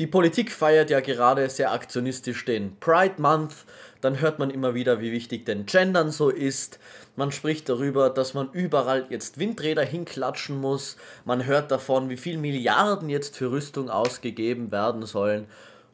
Die Politik feiert ja gerade sehr aktionistisch den Pride Month. Dann hört man immer wieder, wie wichtig denn Gendern so ist. Man spricht darüber, dass man überall jetzt Windräder hinklatschen muss. Man hört davon, wie viel Milliarden jetzt für Rüstung ausgegeben werden sollen.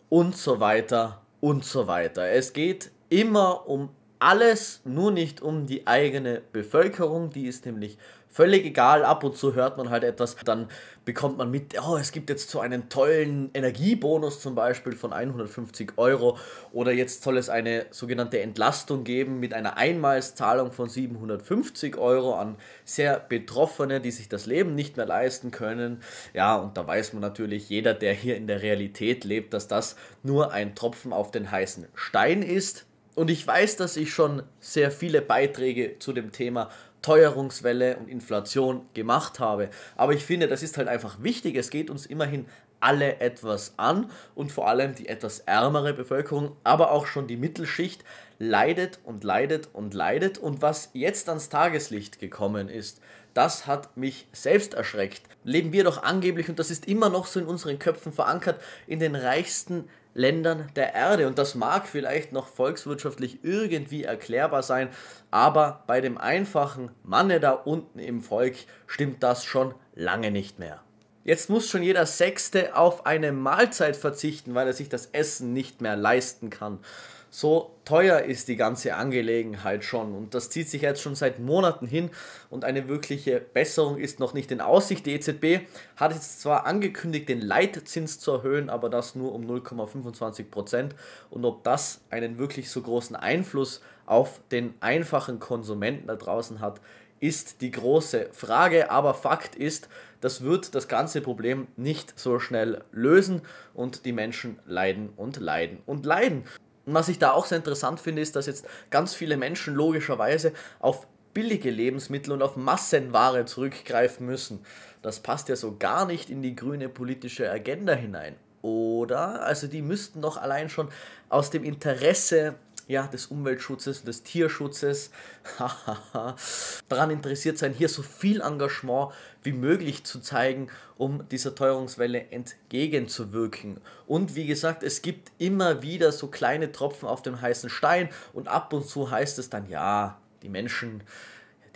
Und so weiter und so weiter. Es geht immer um alles, nur nicht um die eigene Bevölkerung. Die ist nämlich Völlig egal, ab und zu hört man halt etwas, dann bekommt man mit, oh, es gibt jetzt so einen tollen Energiebonus zum Beispiel von 150 Euro oder jetzt soll es eine sogenannte Entlastung geben mit einer Einmalszahlung von 750 Euro an sehr Betroffene, die sich das Leben nicht mehr leisten können. Ja, und da weiß man natürlich, jeder, der hier in der Realität lebt, dass das nur ein Tropfen auf den heißen Stein ist. Und ich weiß, dass ich schon sehr viele Beiträge zu dem Thema Teuerungswelle und Inflation gemacht habe. Aber ich finde, das ist halt einfach wichtig. Es geht uns immerhin alle etwas an und vor allem die etwas ärmere Bevölkerung, aber auch schon die Mittelschicht leidet und leidet und leidet. Und was jetzt ans Tageslicht gekommen ist, das hat mich selbst erschreckt. Leben wir doch angeblich, und das ist immer noch so in unseren Köpfen verankert, in den reichsten Ländern der Erde. Und das mag vielleicht noch volkswirtschaftlich irgendwie erklärbar sein, aber bei dem einfachen Manne da unten im Volk stimmt das schon lange nicht mehr. Jetzt muss schon jeder Sechste auf eine Mahlzeit verzichten, weil er sich das Essen nicht mehr leisten kann. So teuer ist die ganze Angelegenheit schon und das zieht sich jetzt schon seit Monaten hin und eine wirkliche Besserung ist noch nicht in Aussicht. Die EZB hat jetzt zwar angekündigt, den Leitzins zu erhöhen, aber das nur um 0,25 Prozent und ob das einen wirklich so großen Einfluss auf den einfachen Konsumenten da draußen hat, ist die große Frage. Aber Fakt ist, das wird das ganze Problem nicht so schnell lösen und die Menschen leiden und leiden und leiden. Und Was ich da auch sehr interessant finde, ist, dass jetzt ganz viele Menschen logischerweise auf billige Lebensmittel und auf Massenware zurückgreifen müssen. Das passt ja so gar nicht in die grüne politische Agenda hinein. Oder? Also die müssten doch allein schon aus dem Interesse ja, des Umweltschutzes und des Tierschutzes daran interessiert sein, hier so viel Engagement wie möglich zu zeigen, um dieser Teuerungswelle entgegenzuwirken. Und wie gesagt, es gibt immer wieder so kleine Tropfen auf dem heißen Stein und ab und zu heißt es dann, ja, die Menschen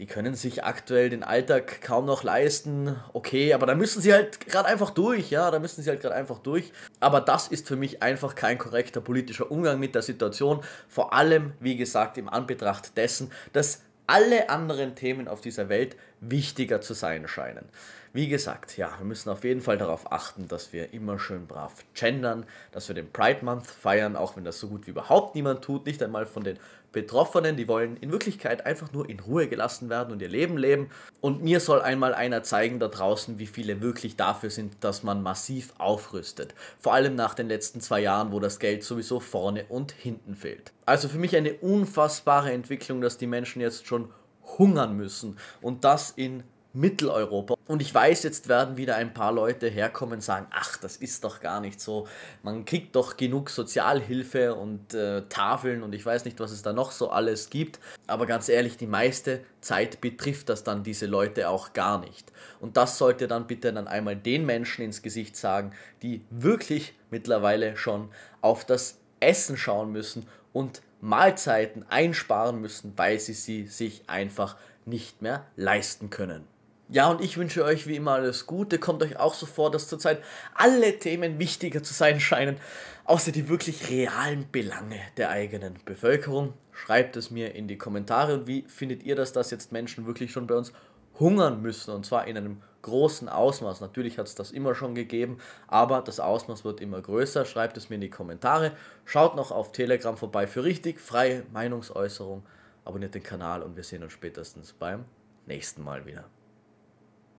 die können sich aktuell den Alltag kaum noch leisten. Okay, aber da müssen sie halt gerade einfach durch, ja, da müssen sie halt gerade einfach durch. Aber das ist für mich einfach kein korrekter politischer Umgang mit der Situation. Vor allem, wie gesagt, im Anbetracht dessen, dass alle anderen Themen auf dieser Welt wichtiger zu sein scheinen. Wie gesagt, ja, wir müssen auf jeden Fall darauf achten, dass wir immer schön brav gendern, dass wir den Pride Month feiern, auch wenn das so gut wie überhaupt niemand tut, nicht einmal von den Betroffenen, die wollen in Wirklichkeit einfach nur in Ruhe gelassen werden und ihr Leben leben. Und mir soll einmal einer zeigen da draußen, wie viele wirklich dafür sind, dass man massiv aufrüstet. Vor allem nach den letzten zwei Jahren, wo das Geld sowieso vorne und hinten fehlt. Also für mich eine unfassbare Entwicklung, dass die Menschen jetzt schon hungern müssen und das in Mitteleuropa. Und ich weiß, jetzt werden wieder ein paar Leute herkommen und sagen, ach, das ist doch gar nicht so. Man kriegt doch genug Sozialhilfe und äh, Tafeln und ich weiß nicht, was es da noch so alles gibt. Aber ganz ehrlich, die meiste Zeit betrifft das dann diese Leute auch gar nicht. Und das sollte dann bitte dann einmal den Menschen ins Gesicht sagen, die wirklich mittlerweile schon auf das Essen schauen müssen und Mahlzeiten einsparen müssen, weil sie sie sich einfach nicht mehr leisten können. Ja, und ich wünsche euch wie immer alles Gute. Kommt euch auch so vor, dass zurzeit alle Themen wichtiger zu sein scheinen, außer die wirklich realen Belange der eigenen Bevölkerung. Schreibt es mir in die Kommentare. Und wie findet ihr das, dass jetzt Menschen wirklich schon bei uns hungern müssen und zwar in einem großen Ausmaß. Natürlich hat es das immer schon gegeben, aber das Ausmaß wird immer größer. Schreibt es mir in die Kommentare. Schaut noch auf Telegram vorbei für richtig freie Meinungsäußerung. Abonniert den Kanal und wir sehen uns spätestens beim nächsten Mal wieder.